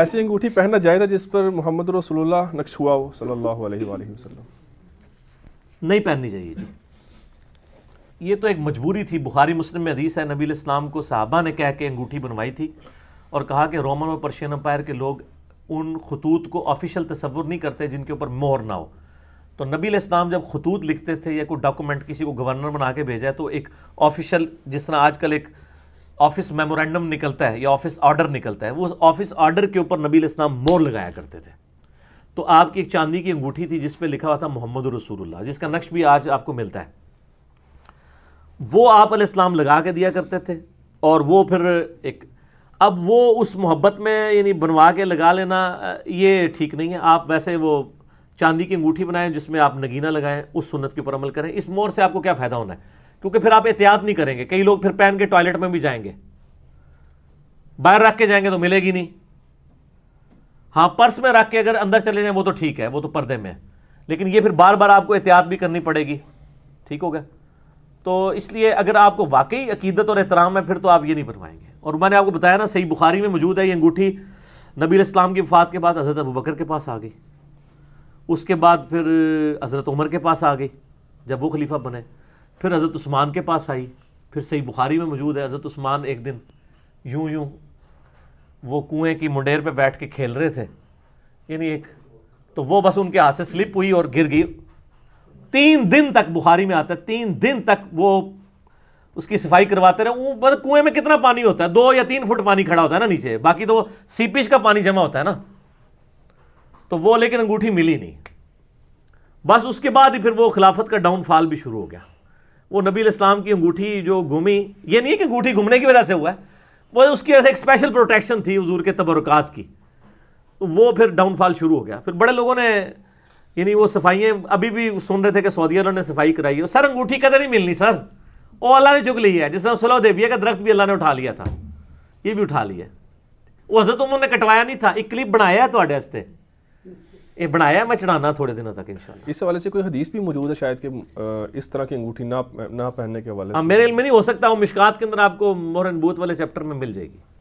ऐसी अंगूठी पहनना जाए था जिस पर मोहम्मद रसोल्ला नक्श हुआ हो सल्लल्लाहु अलैहि वसल्लम नहीं पहननी चाहिए जी ये तो एक मजबूरी थी बुखारी मुस्लिम में हदीस है नबी इस्लाम को साहबा ने कह के अंगूठी बनवाई थी और कहा कि रोमन और पर्शियन अम्पायर के लोग उन खतूत को ऑफिशियल तस्वुर नहीं करते जिनके ऊपर मोहर ना हो तो नबी इस्लाम जब खतूत लिखते थे या कोई डॉक्यूमेंट किसी को गवर्नर बना के भेजा है तो एक ऑफिशियल जिस तरह आजकल एक ऑफिस मेमोरेंडम निकलता है या ऑफिस ऑर्डर निकलता है वो ऑफिस ऑर्डर के ऊपर नबील इस्लाम मोर लगाया करते थे तो आपकी एक चांदी की अंगूठी थी जिस लिखा हुआ था मोहम्मद रसूलुल्लाह जिसका नक्श भी आज आपको मिलता है वो आप इस्लाम लगा के दिया करते थे और वो फिर एक अब वो उस मोहब्बत में यानी बनवा के लगा लेना ये ठीक नहीं है आप वैसे वो चांदी की अंगूठी बनाएं जिसमें आप नगीना लगाएं उस सुन्नत के ऊपर अमल करें इस मोर से आपको क्या फ़ायदा होना है क्योंकि फिर आप एहतियात नहीं करेंगे कई लोग फिर पहन के टॉयलेट में भी जाएंगे बाहर रख के जाएंगे तो मिलेगी नहीं हाँ पर्स में रख के अगर अंदर चले जाएं वो तो ठीक है वो तो पर्दे में है लेकिन ये फिर बार बार आपको एहतियात भी करनी पड़ेगी ठीक हो गया तो इसलिए अगर आपको वाकई अकीदत और एहतराम है फिर तो आप ये नहीं बनवाएंगे और मैंने आपको बताया ना सही बुखारी में मौजूद है ये अंगूठी नबी इस्लाम की वफात के बाद हज़रत अबू बकर के पास आ गई उसके बाद फिर हज़रत उमर के पास आ गई जब वो खलीफा बने फिर हज़रत उस्मान के पास आई फिर सही बुखारी में मौजूद है हज़रत उस्मान एक दिन यूं यूं वो कुएं की मुंडेर पे बैठ के खेल रहे थे यानी एक तो वो बस उनके हाथ से स्लिप हुई और गिर गई तीन दिन तक बुखारी में आता है तीन दिन तक वो उसकी सफाई करवाते रहे वो मतलब कुएं में कितना पानी होता है दो या तीन फुट पानी खड़ा होता है ना नीचे बाकी तो सीपेज का पानी जमा होता है ना तो वो लेकिन अंगूठी मिली नहीं बस उसके बाद ही फिर वो खिलाफत का डाउनफॉल भी शुरू हो गया वो नबी इस्लाम की अंगूठी जो घूमी ये नहीं है कि अंगूठी घूमने की वजह से हुआ है वो उसकी वजह से एक स्पेशल प्रोटेक्शन थी हजूर के तबरक़ात की तो वो फिर डाउनफॉल शुरू हो गया फिर बड़े लोगों ने यानी वो सफाइयाँ अभी भी सुन रहे थे कि सऊदी अरब ने सफाई कराई है सर अंगूठी कदर नहीं मिलनी सर वो अल्लाह ने चुक ली है जिस तरह सुलह देविया का दरख्त भी अल्लाह ने उठा लिया था ये भी उठा लिया वो हजरत उन्होंने कटवाया नहीं था एक क्लिप बनाया है थोड़े तो ये बनाया मैं चढ़ाना थोड़े दिनों तक इंशाल्लाह इस हवाले से कोई हदीस भी मौजूद है शायद कि इस तरह की अंगूठी ना ना पहनने के हवाले हाँ मेरे इल्म नहीं हो सकता वो मिशकात के अंदर आपको मोहरनबूत वाले चैप्टर में मिल जाएगी